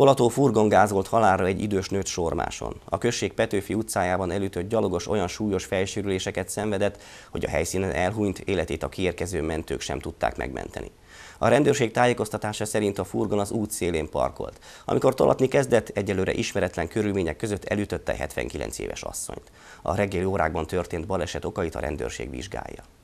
Tolató furgon gázolt halálra egy idős nőt sormáson. A község Petőfi utcájában elütött gyalogos olyan súlyos fejsérüléseket szenvedett, hogy a helyszínen elhunyt életét a kiérkező mentők sem tudták megmenteni. A rendőrség tájékoztatása szerint a furgon az út szélén parkolt. Amikor tolatni kezdett, egyelőre ismeretlen körülmények között elütötte 79 éves asszonyt. A reggeli órákban történt baleset okait a rendőrség vizsgálja.